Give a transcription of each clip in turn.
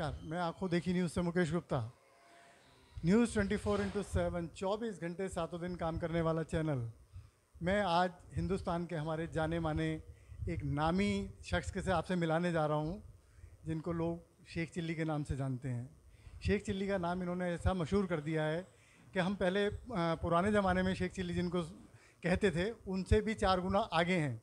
नमस्कार मैं आपको देखी न्यूज़ से Mukesh Gupta news 24 four into seven चौबीस घंटे सातों दिन काम करने वाला चैनल मैं आज हिंदुस्तान के हमारे जाने माने एक नामी शख्स के से आपसे मिलाने जा रहा हूँ जिनको लोग शेख चिल्ली के नाम से जानते हैं शेख चिल्ली का नाम इन्होंने ऐसा मशहूर कर दिया है कि हम पहले पुराने ज़माने में शेख चिल्ली जिनको कहते थे उनसे भी चार गुना आगे हैं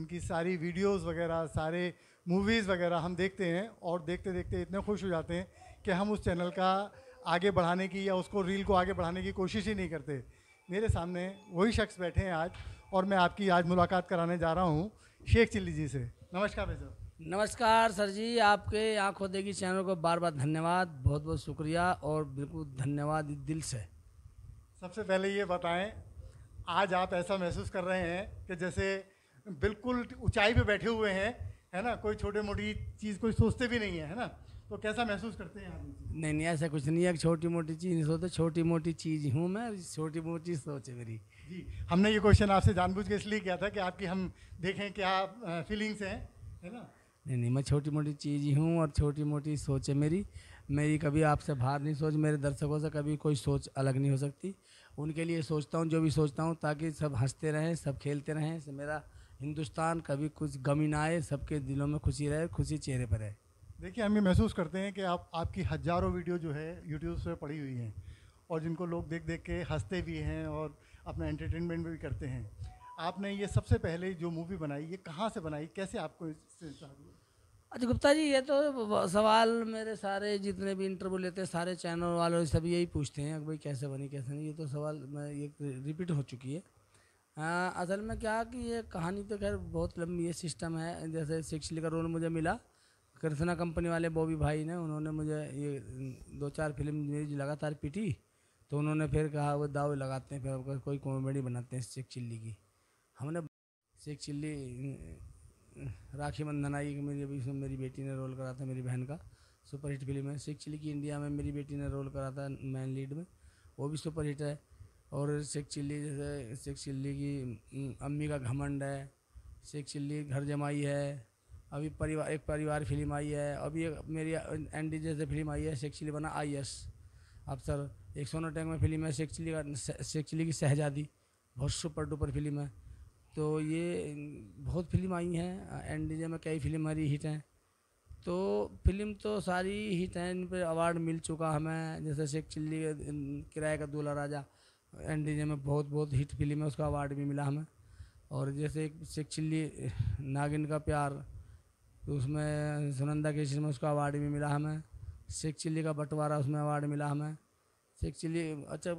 इनकी सारी वीडियोस वगैरह सारे मूवीज़ वगैरह हम देखते हैं और देखते देखते इतने खुश हो जाते हैं कि हम उस चैनल का आगे बढ़ाने की या उसको रील को आगे बढ़ाने की कोशिश ही नहीं करते मेरे सामने वही शख्स बैठे हैं आज और मैं आपकी आज मुलाकात कराने जा रहा हूँ शेख चिल्ली जी से नमस्कार भाई साहब नमस्कार सर जी आपके आँखों देगी चैनल को बार बार धन्यवाद बहुत बहुत शुक्रिया और बिल्कुल धन्यवाद दिल से सबसे पहले ये बताएं आज आप ऐसा महसूस कर रहे हैं कि जैसे बिल्कुल ऊंचाई पे बैठे हुए हैं है ना कोई छोटे मोटी चीज़ कोई सोचते भी नहीं है है ना तो कैसा महसूस करते हैं आप नहीं नहीं ऐसा कुछ नहीं है छोटी मोटी चीज़ नहीं सोचते छोटी मोटी चीज़ हूँ मैं छोटी मोटी सोच है मेरी जी हमने ये क्वेश्चन आपसे जानबूझ के इसलिए किया था कि आपकी हम देखें क्या फीलिंग्स हैं है ना नहीं नहीं मैं छोटी मोटी चीज़ ही हूँ और छोटी मोटी सोच है मेरी मेरी कभी आपसे बाहर नहीं सोच मेरे दर्शकों से कभी कोई सोच अलग नहीं हो सकती उनके लिए सोचता हूँ जो भी सोचता हूँ ताकि सब हंसते रहें सब खेलते रहें मेरा हिंदुस्तान कभी कुछ गमी ना आए सबके दिलों में खुशी रहे खुशी चेहरे पर रहे देखिए हम ये महसूस करते हैं कि आप आपकी हज़ारों वीडियो जो है यूट्यूब पर पड़ी हुई हैं और जिनको लोग देख देख के हंसते भी हैं और अपना एंटरटेनमेंट भी करते हैं आपने ये सबसे पहले जो मूवी बनाई ये कहाँ से बनाई कैसे आपको अच्छा गुप्ता जी ये तो सवाल मेरे सारे जितने भी इंटरव्यू लेते हैं सारे चैनल वालों सभी यही पूछते हैं कि भाई कैसे बनी कैसे नहीं ये तो सवाल मैं ये रिपीट हो चुकी है हाँ असल में क्या कि ये कहानी तो खैर बहुत लंबी है सिस्टम है जैसे सिक्सली का रोल मुझे मिला कृष्णा कंपनी वाले बॉबी भाई ने उन्होंने मुझे ये दो चार फिल्म मेरी लगातार पीटी तो उन्होंने फिर कहा वो दाव लगाते हैं फिर कोई कॉमेडी बनाते हैं सिख चिल्ली की हमने सिख चिल्ली राखी बंधन आई मेरी अभी मेरी बेटी ने रोल करा था मेरी बहन का सुपरहिट फिल्म है सिख चिल्ली की इंडिया में मेरी बेटी ने रोल करा था मैन लीड में वो भी सुपरहिट है और शेख चिल्ली जैसे शेख चिल्ली की अम्मी का घमंड है शेख चिल्ली घर जमाई है अभी परिवार एक परिवार फिल्म आई है अभी एक मेरी एन डी जैसे फिल्म आई है शेख चिल्ली बना आई एस सर एक सोनो टैंक में फिल्म है शेख चिल्ली का शेख चिल्ली की शहजादी बहुत सुपर डुपर फिल्म है तो ये बहुत फिल्म आई हैं एन डी जे में कई फिल्म हमारी हिट हैं तो फिल्म तो सारी हिट हैं इन पर अवार्ड मिल चुका हमें जैसे शेख चिल्ली किराए का दूल्हा राजा एन डी जे में बहुत बहुत हिट फिल्म है उसका अवार्ड भी मिला हमें और जैसे एक शेख चिल्ली नागिन का प्यार तो उसमें सुनंदा केसर में उसका अवार्ड भी मिला हमें शेख चिल्ली का बंटवारा उसमें अवार्ड मिला हमें शेख चिल्ली अच्छा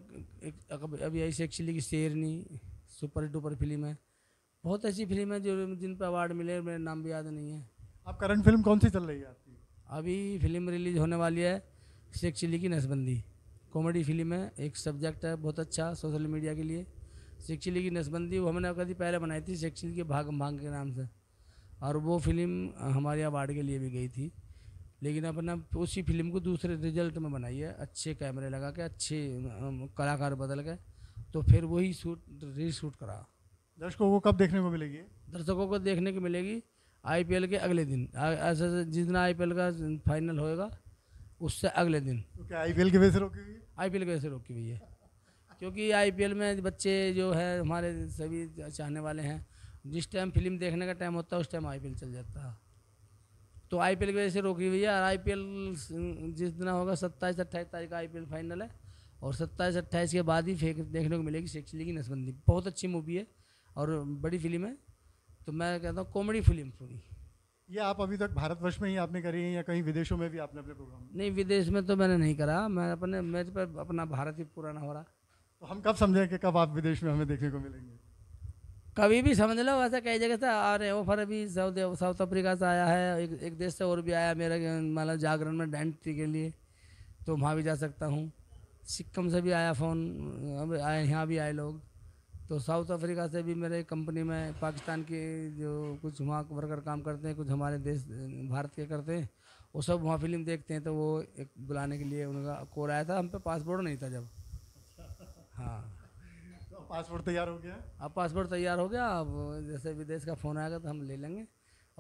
एक अभी आई शेख चिल्ली की शेरनी सुपर डुपर फिल्म है बहुत ऐसी फिल्म है जो जिन पर अवार्ड मिले मेरे नाम भी याद नहीं है आप करंट फिल्म कौन सी चल रही है आपकी अभी फिल्म रिलीज होने वाली है शेख चिल्ली की नसबंदी कॉमेडी फिल्म है एक सब्जेक्ट है बहुत अच्छा सोशल मीडिया के लिए सेक्चुअली की नसबंदी वो हमने कभी पहले बनाई थी शिक्षिल के भाग भाग के नाम से और वो फिल्म हमारे अवार्ड के लिए भी गई थी लेकिन अपना उसी फिल्म को दूसरे रिजल्ट में बनाई है अच्छे कैमरे लगा के अच्छे कलाकार बदल के तो फिर वही शूट रीशूट करा दर्शकों को कब देखने को मिलेगी दर्शकों को देखने को मिलेगी आईपीएल के अगले दिन ऐसा जिस दिन आई का फाइनल होएगा उससे अगले दिन क्योंकि आई पी की वजह से रोकी हुई है आई की वजह से रोकी हुई है क्योंकि आई में बच्चे जो है हमारे सभी चाहने वाले हैं जिस टाइम फिल्म देखने का टाइम होता है उस टाइम आई चल जाता है तो आई की वजह से रोकी हुई है और आई जिस दिन होगा सत्ताईस अट्ठाईस तारीख का आई फाइनल है और सत्ताईस अट्ठाईस के बाद ही फेंक देखने को मिलेगी शेखली की नसबंदी बहुत अच्छी मूवी है और बड़ी फिल्म है तो मैं कहता हूँ कॉमेडी फिल्म पूरी ये आप अभी तक भारतवर्ष में ही आपने करी है या कहीं विदेशों में भी आपने अपने प्रोग्राम नहीं विदेश में तो मैंने नहीं करा मैं अपने मैच पर अपना भारत ही पुराना हो रहा तो हम कब समझें कि कब आप विदेश में हमें देखने को मिलेंगे कभी भी समझ लो वैसे कई जगह से आ रहे ऑफर अभी साउथ अफ्रीका से आया है एक, एक देश से और भी आया मेरा मतलब जागरण में डायंट्री के लिए तो वहाँ भी जा सकता हूँ सिक्किम से भी आया फ़ोन आए यहाँ भी आए लोग तो साउथ अफ्रीका से भी मेरे कंपनी में पाकिस्तान के जो कुछ वहाँ वर्कर काम करते हैं कुछ हमारे देश भारत के करते हैं वो सब वहाँ फिल्म देखते हैं तो वो एक बुलाने के लिए उनका कॉल आया था हम पे पासपोर्ट नहीं था जब हाँ तो पासपोर्ट तैयार हो गया अब पासपोर्ट तैयार हो गया अब जैसे विदेश का फ़ोन आएगा तो हम ले लेंगे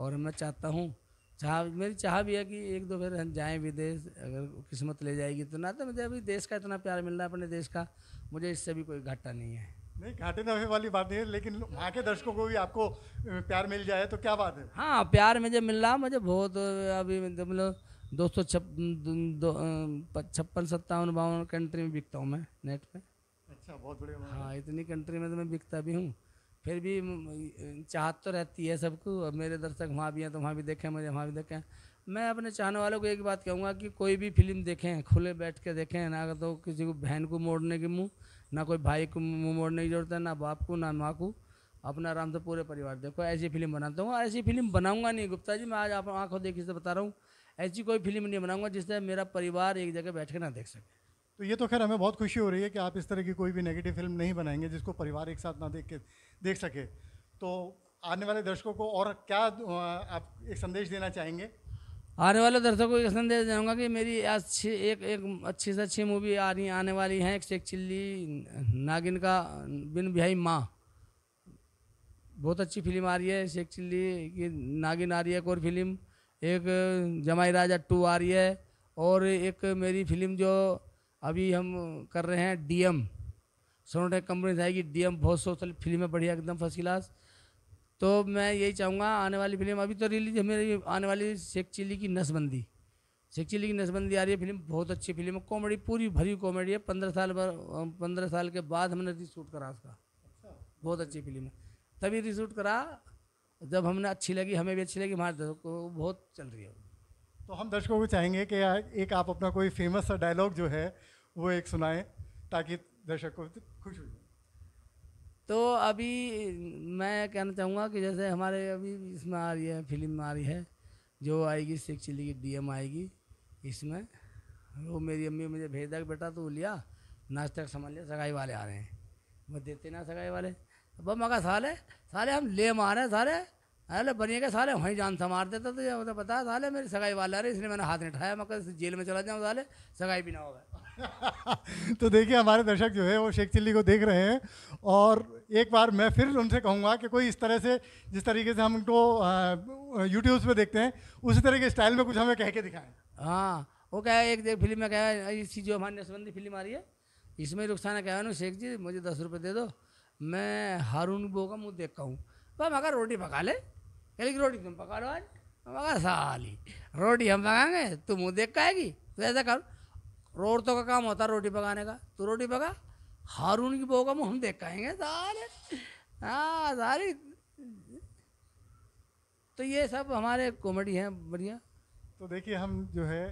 और मैं चाहता हूँ चाह मेरी चाह भी है कि एक दो फिर हम जाएँ विदेश अगर किस्मत ले जाएगी तो ना तो मुझे अभी देश का इतना प्यार मिल रहा है अपने देश का मुझे इससे भी कोई घाटा नहीं है नहीं घाटे नफे वाली बात नहीं है लेकिन वहाँ के दर्शकों को भी आपको प्यार मिल जाए तो क्या बात है हाँ प्यार मुझे मिल रहा मुझे बहुत अभी मतलब, मतलब दो सौ छप्पन सत्तावन बावन कंट्री में बिकता हूँ मैं नेट पे अच्छा बहुत बढ़िया हाँ इतनी कंट्री में तो मैं बिकता भी हूँ फिर भी चाहत तो रहती है सबको अब मेरे दर्शक वहाँ भी हैं तो वहाँ भी देखें मुझे वहाँ भी देखें मैं अपने चाहने वालों को एक बात कहूँगा कि कोई भी फिल्म देखें खुले बैठ के देखें ना तो किसी को बहन को मोड़ने के मुँह ना कोई भाई को मुँह मोड़ने की जरूरत है ना बाप को ना माँ को अपना आराम से पूरे परिवार देखो ऐसी फिल्म बनाता हूँ ऐसी फिल्म बनाऊंगा नहीं गुप्ता जी मैं आज आप आंखों देखी से बता रहा हूँ ऐसी कोई फिल्म नहीं बनाऊंगा जिससे मेरा परिवार एक जगह बैठ के ना देख सके तो ये तो खैर हमें बहुत खुशी हो रही है कि आप इस तरह की कोई भी नेगेटिव फिल्म नहीं बनाएंगे जिसको परिवार एक साथ ना देख के देख सके तो आने वाले दर्शकों को और क्या आप एक संदेश देना चाहेंगे आने वाले दर्शकों को संदेश जाऊँगा कि मेरी अच्छी एक एक अच्छी से अच्छी मूवी आ रही आने वाली है एक चिल्ली नागिन का बिन बिहाई माँ बहुत अच्छी फिल्म आ रही है शेख चिल्ली की नागिन आ रही है एक और फिल्म एक जमाई राजा टू आ रही है और एक मेरी फिल्म जो अभी हम कर रहे हैं डीएम सोनोटेक कंपनी से आएगी डीएम बहुत सोशल फिल्म है बढ़िया एकदम फर्स्ट क्लास तो मैं यही चाहूँगा आने वाली फिल्म अभी तो रिलीज है मेरी आने वाली शेख चिल्ली की नसबंदी शेख चिल्ली की नसबंदी आ रही है फिल्म बहुत अच्छी फिल्म है कॉमेडी पूरी भरी कॉमेडी है पंद्रह साल पंद्रह साल के बाद हमने रिशूट करा उसका अच्छा। बहुत अच्छी फिल्म है तभी रिशूट करा जब हमने अच्छी लगी हमें भी अच्छी लगी हमारे दर्शक को बहुत चल रही है तो हम दर्शकों को चाहेंगे कि एक आप अपना कोई फेमस डायलॉग जो है वो एक सुनाएं ताकि दर्शक को खुश हो जाए तो अभी मैं कहना चाहूँगा कि जैसे हमारे अभी इसमें आ रही है फिल्म आ रही है जो आएगी सिख चिल्ली की डीएम आएगी इसमें वो मेरी अम्मी मुझे भेज दिया बेटा तू लिया नाश्ता का समझ लिया सगाई वाले आ रहे हैं वो देते ना सगाई वाले अब मगा साले साले हम ले मारे साले अरे बनिए के साले वहीं जान मार देता तो ये बताया साले मेरी सगाई वाले आ रही इसलिए मैंने हाथ नहीं उठाया मैं जेल में चला जाऊँ साले सगाई भी ना हो तो देखिए हमारे दर्शक जो है वो शेख चिल्ली को देख रहे हैं और एक बार मैं फिर उनसे कहूँगा कि कोई इस तरह से जिस तरीके से हम उनको यूट्यूब पे देखते हैं उसी तरह के स्टाइल में कुछ हमें कह के दिखाएं हाँ वो क्या है एक फिल्म में क्या है इसी जो हमारी नसबंदी फिल्म आ रही है इसमें रुखसाना क्या है ना शेख जी मुझे दस रुपये दे दो मैं हारून बो का मुँह देखता हूँ तो मगर रोटी पका ले कह कि रोटी तुम पका लो आज मगर साली रोटी हम पकाएंगे तुम मुँह देख पाएगी तो ऐसा करो औरतों का काम होता है रोटी पकाने का तो रोटी पका हारून की बहू का मुँह हम देख पाएंगे सारे हाँ सारी तो ये सब हमारे कॉमेडी हैं बढ़िया तो देखिए हम जो है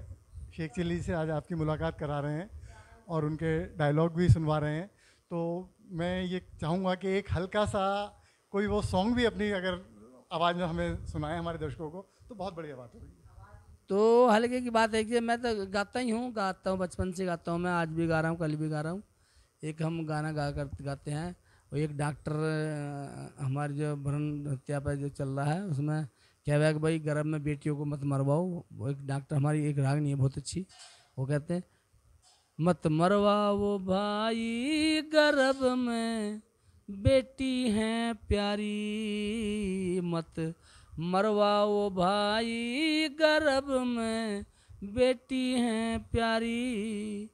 शेख चिल्ली से आज आपकी मुलाकात करा रहे हैं और उनके डायलॉग भी सुनवा रहे हैं तो मैं ये चाहूँगा कि एक हल्का सा कोई वो सॉन्ग भी अपनी अगर आवाज़ में हमें सुनाएं हमारे दर्शकों को तो बहुत बढ़िया बात होगी तो हल्के की बात है कि मैं तो गाता ही हूँ गाता हूँ बचपन से गाता हूँ मैं आज भी गा रहा हूँ कल भी गा रहा हूँ एक हम गाना गा कर गाते हैं और एक डॉक्टर हमारे जो भ्रण हत्या पर जो चल रहा है उसमें कह रहा है कि भाई गर्भ में बेटियों को मत मरवाओ वो एक डॉक्टर हमारी एक राग नहीं है बहुत अच्छी वो कहते हैं मत मरवाओ भाई गर्भ में बेटी हैं प्यारी मत मरवाओ भाई गर्भ में बेटी है प्यारी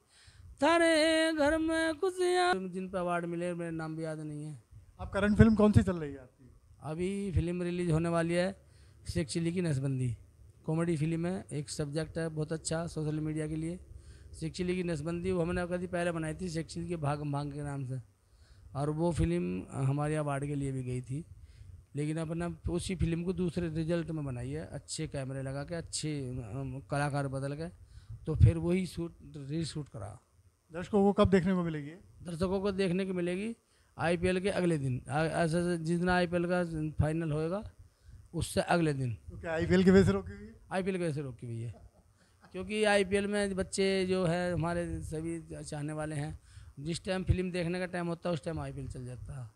थारे घर में खुशियाँ जिन पर अवार्ड मिले मेरे नाम भी याद नहीं है आप करंट फिल्म कौन सी चल रही है आपकी अभी फिल्म रिलीज होने वाली है शेख चिली की नसबंदी कॉमेडी फिल्म है एक सब्जेक्ट है बहुत अच्छा सोशल मीडिया के लिए शेख चिली की नसबंदी वो हमने कभी पहले बनाई थी शेख चिली के भाग भाग के नाम से और वो फिल्म हमारे अवार्ड के लिए भी गई थी लेकिन अपना उसी फिल्म को दूसरे रिजल्ट में बनाइए अच्छे कैमरे लगा के अच्छे कलाकार बदल के तो फिर वही शूट रीशूट करा दर्शकों को कब देखने को मिलेगी दर्शकों को देखने को मिलेगी आईपीएल के अगले दिन ऐसा जिस दिन आई का फाइनल होएगा उससे अगले दिन आई पी एल की वजह से रोकी हुई है आई पी एल की वजह से रोकी हुई है क्योंकि आईपीएल में बच्चे जो है हमारे सभी चाहने वाले हैं जिस टाइम फिल्म देखने का टाइम होता है उस टाइम एल चल जाता है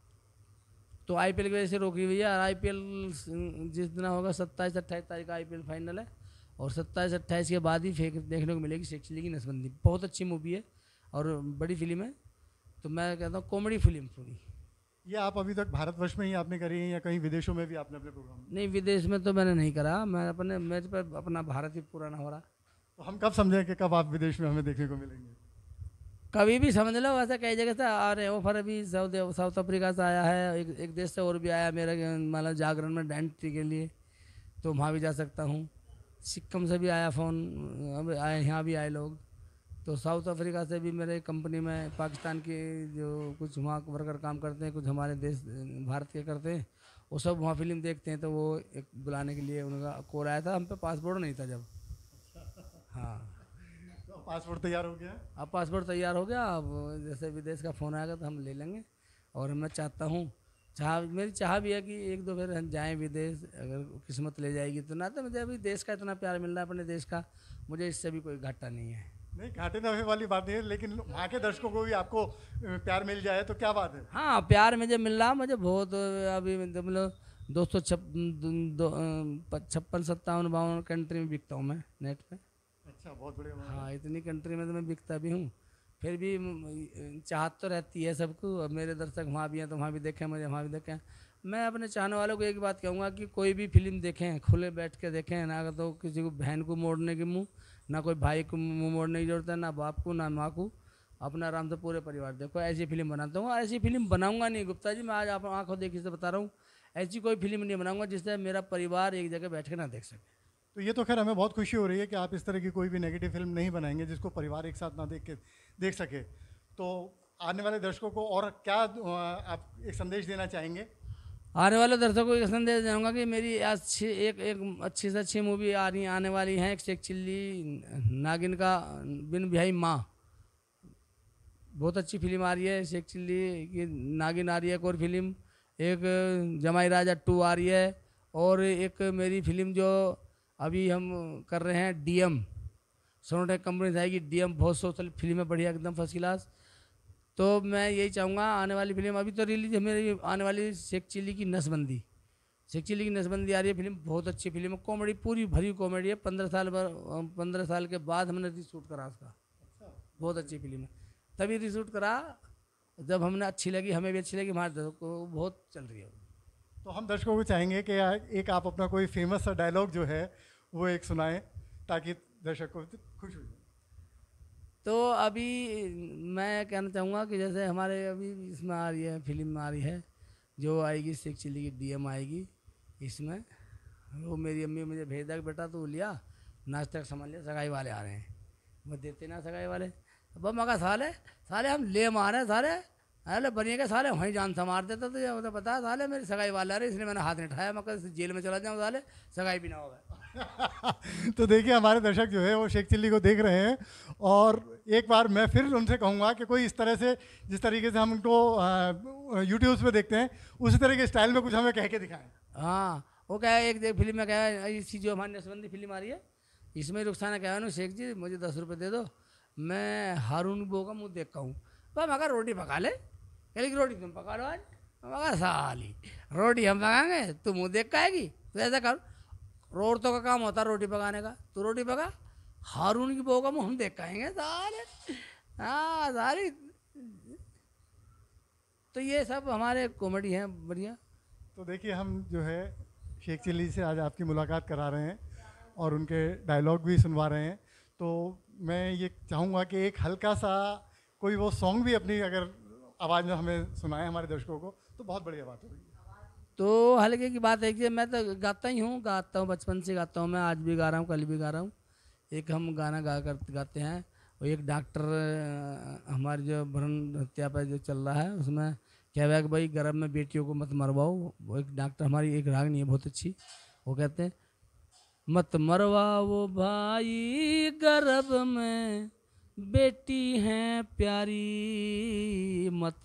तो आई की वजह से रोकी हुई है और आई जिस दिन होगा सत्ताईस अट्ठाईस तारीख का आई फाइनल है और सत्ताईस अट्ठाईस के बाद ही फेक देखने को मिलेगी सेक्चुअली की नसबंदी बहुत अच्छी मूवी है और बड़ी फिल्म है तो मैं कहता हूँ कॉमेडी फिल्म पूरी ये आप अभी तक भारतवर्ष में ही आपने करी है या कहीं विदेशों में भी आपने अपने प्रोग्राम नहीं विदेश में तो मैंने नहीं करा मैं अपने मैच पर अपना भारत ही पुराना हो रहा तो हम कब समझें कि कब आप विदेश में हमें देखने को मिलेंगे कभी भी समझ लो वैसे कई जगह से आ रहे ऑफर अभी साउथ साउथ अफ्रीका से आया है एक एक देश से और भी आया मेरा मतलब जागरण में डेंट के लिए तो वहाँ भी जा सकता हूँ सिक्किम से भी आया फ़ोन अब आए यहाँ भी आए लोग तो साउथ अफ्रीका से भी मेरे कंपनी में पाकिस्तान के जो कुछ वहाँ वर्कर काम करते हैं कुछ हमारे देश भारत के करते हैं वो सब वहाँ फिल्म देखते हैं तो वो एक बुलाने के लिए उनका कोर आया था हम पे पासपोर्ट नहीं था जब हाँ पासपोर्ट तैयार हो गया अब पासपोर्ट तैयार हो गया अब जैसे विदेश का फ़ोन आएगा तो हम ले लेंगे और मैं चाहता हूँ चाह मेरी चाह भी है कि एक दो फिर हम जाएँ विदेश अगर किस्मत ले जाएगी तो ना तो मुझे अभी देश का इतना प्यार मिल रहा है अपने देश का मुझे इससे भी कोई घाटा नहीं है नहीं घाटे नफे वाली बात नहीं है लेकिन वहाँ के दर्शकों को भी आपको प्यार मिल जाए तो क्या बात है हाँ प्यार मुझे मिल रहा मुझे बहुत अभी तो मतलब दो सौ छप्पन सत्तावन बावन कंट्री में बिकता हूँ मैं नेट पर अच्छा बहुत बढ़िया हाँ इतनी कंट्री में तो मैं बिकता भी हूँ फिर भी चाहत तो रहती है सबको अब मेरे दर्शक वहाँ भी हैं तो वहाँ भी देखें मुझे वहाँ भी देखें मैं अपने चाहने वालों को एक बात कहूँगा कि कोई भी फिल्म देखें खुले बैठ के देखें ना तो किसी को बहन को मोड़ने की मुँह ना कोई भाई को मुँह मोड़ने की जरूरत है ना बाप को ना माँ को अपना आराम से पूरे परिवार देखो ऐसी फिल्म बनाता हूँ ऐसी फिल्म बनाऊँगा नहीं गुप्ता जी मैं आज आप आँखों देखी से बता रहा हूँ ऐसी कोई फिल्म नहीं बनाऊँगा जिससे मेरा परिवार एक जगह बैठ के ना देख सके तो ये तो खैर हमें बहुत खुशी हो रही है कि आप इस तरह की कोई भी नेगेटिव फिल्म नहीं बनाएंगे जिसको परिवार एक साथ ना देख के देख सके तो आने वाले दर्शकों को और क्या आप एक संदेश देना चाहेंगे आने वाले दर्शकों को एक संदेश दूंगा कि मेरी अच्छी एक एक अच्छी से अच्छी मूवी आ रही आने वाली है एक चिल्ली नागिन का बिन बिहाई माँ बहुत अच्छी फिल्म आ रही है शेख चिल्ली की नागिन आ रही है एक और फिल्म एक जमाई राजा टू आ रही है और एक मेरी फिल्म जो अभी हम कर रहे हैं डीएम सोनोटेक कंपनी जाएगी डीएम बहुत सोशल फिल्म है बढ़िया एकदम फर्स्ट क्लास तो मैं यही चाहूँगा आने वाली फिल्म अभी तो रिलीज हमें आने वाली शेख चिली की नसबंदी शेख चिली की नसबंदी आ रही है फिल्म बहुत अच्छी फिल्म है कॉमेडी पूरी भरी कॉमेडी है पंद्रह साल पंद्रह साल के बाद हमने रिशूट करा उसका अच्छा। बहुत अच्छी फिल्म है तभी रिशूट करा जब हमने अच्छी लगी हमें भी अच्छी लगी हमारे दर्शकों को बहुत चल रही है तो हम दर्शकों को चाहेंगे कि एक आप अपना कोई फेमस सा डायलॉग जो है वो एक सुनाएं ताकि दर्शक को खुश हो जाए तो अभी मैं कहना चाहूँगा कि जैसे हमारे अभी इसमें आ रही है फिल्म आ रही है जो आएगी सिख चिल्ली की डीएम आएगी इसमें वो मेरी अम्मी मुझे भेज दिया बेटा तू लिया नाश्ता समझ लिया सगाई वाले आ रहे हैं वो देते ना सगाई वाले अब मगा साले साले हम ले मारे सारे अरे क्या साले वहीं जान संवार देता तो मुझे बताया साले मेरी सगाई वाला रही इसलिए मैंने हाथ नहीं उठाया मैं जेल में चला जाऊँ साले सगाई भी ना हो तो देखिए हमारे दर्शक जो है वो शेख चिल्ली को देख रहे हैं और एक बार मैं फिर उनसे कहूँगा कि कोई इस तरह से जिस तरीके से हम उनको यूट्यूब पर देखते हैं उसी तरह के स्टाइल में कुछ हमें कह के दिखाएं हाँ वो क्या है एक फिल्म में क्या है इसी जो हमारी नसबंदी फिल्म आ रही है इसमें रुखसाना कहा शेख जी मुझे दस रुपये दे दो मैं हारून बो का मुँह देखता हूँ भाई मगर रोटी पका ले कहेगी रोटी तुम पकड़ो आज मगर साली रोटी हम पकाएंगे तू मुँह देख पाएगी तो ऐसा करो रोटों का काम होता है रोटी पकाने का तू रोटी पका हारून की बहू का मुँह हम देख पाएंगे साले हाँ सारी तो ये सब हमारे कॉमेडी हैं बढ़िया तो देखिए हम जो है शेख चिल्ली से आज आपकी मुलाकात करा रहे हैं और उनके डायलॉग भी सुनवा रहे हैं तो मैं ये चाहूँगा कि एक हल्का सा कोई वो सॉन्ग भी अपनी अगर आवाज़ में हमें सुनाए हमारे दर्शकों को तो बहुत बढ़िया बात हो तो हल्के की बात है कि मैं तो गाता ही हूँ गाता हूँ बचपन से गाता हूँ मैं आज भी गा रहा हूँ कल भी गा रहा हूँ एक हम गाना गा कर गाते हैं और एक डॉक्टर हमारे जो भ्रण हत्या पर जो चल रहा है उसमें कह रहा है कि भाई गर्भ में बेटियों को मत मरवाओ वो एक डॉक्टर हमारी एक राग नहीं है बहुत अच्छी वो कहते हैं मत मरवाओ भाई गर्भ में बेटी हैं प्यारी मत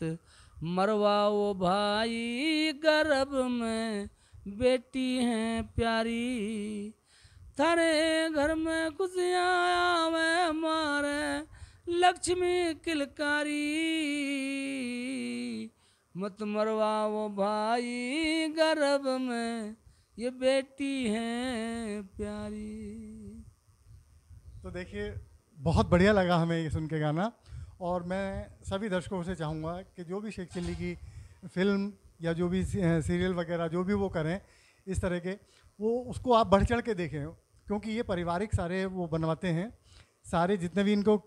मरवाओ भाई गर्भ में बेटी हैं प्यारी थारे घर में घुसियाया मैं मारे लक्ष्मी किलकारी मत मरवाओ भाई गर्भ में ये बेटी हैं प्यारी तो देखिए बहुत बढ़िया लगा हमें ये सुन के गाना और मैं सभी दर्शकों से चाहूँगा कि जो भी शेख चिल्ली की फिल्म या जो भी सीरियल वगैरह जो भी वो करें इस तरह के वो उसको आप बढ़ चढ़ के देखें क्योंकि ये पारिवारिक सारे वो बनवाते हैं सारे जितने भी इनको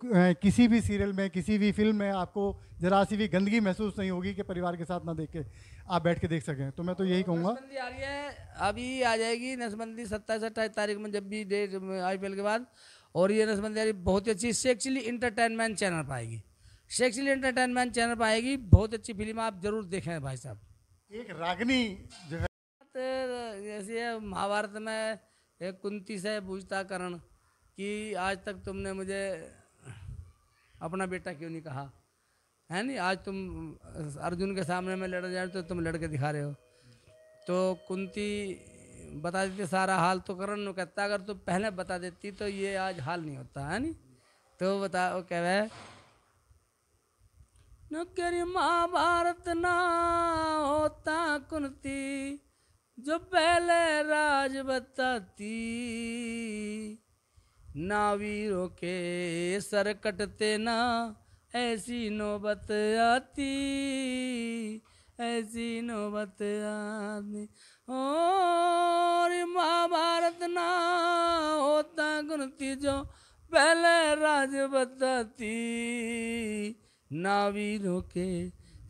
किसी भी सीरियल में किसी भी फिल्म में आपको जरा सी भी गंदगी महसूस नहीं होगी कि परिवार के साथ ना देख के आप बैठ के देख सकें तो मैं तो यही कहूँगा आ रही है अभी आ जाएगी नसबंदी सत्ताईस अट्ठाईस तारीख में जब भी डेट आई के बाद और ये नसबंदी बहुत ही अच्छी सेक्चुअली इंटरटेनमेंट चैनल पर आएगी सेक्चुअली इंटरटेनमेंट चैनल पर आएगी बहुत अच्छी फिल्म आप जरूर देखें भाई साहब एक रागनी जो है जैसे महाभारत में एक कुंती से पूछता करण कि आज तक तुमने मुझे अपना बेटा क्यों नहीं कहा है नहीं आज तुम अर्जुन के सामने में लड़ जाए तो तुम लड़के दिखा रहे हो तो कुंती बता देते सारा हाल तो करण ने कहता अगर तो पहले बता देती तो ये आज हाल नहीं होता है नी तो बता वो कह रहे न महाभारत ना होता कुंती जो पहले राज बताती ना वीरों के सर कटते ना ऐसी नौबत आती ऐसी नौबत आदमी और महाभारत ना होता गुण जो पहले राज बताती ना भी रोके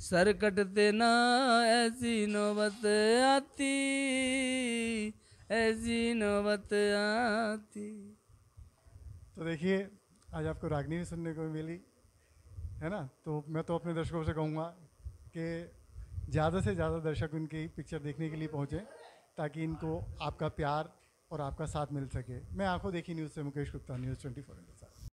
सर कटते ना ऐसी नौबत आती ऐसी नौबत आती तो देखिए आज आपको रागनी भी सुनने को मिली है ना तो मैं तो अपने दर्शकों से कहूँगा कि ज़्यादा से ज़्यादा दर्शक उनकी पिक्चर देखने के लिए पहुँचें ताकि इनको आपका प्यार और आपका साथ मिल सके मैं आपको देखी न्यूज़ से Mukesh Gupta news twenty four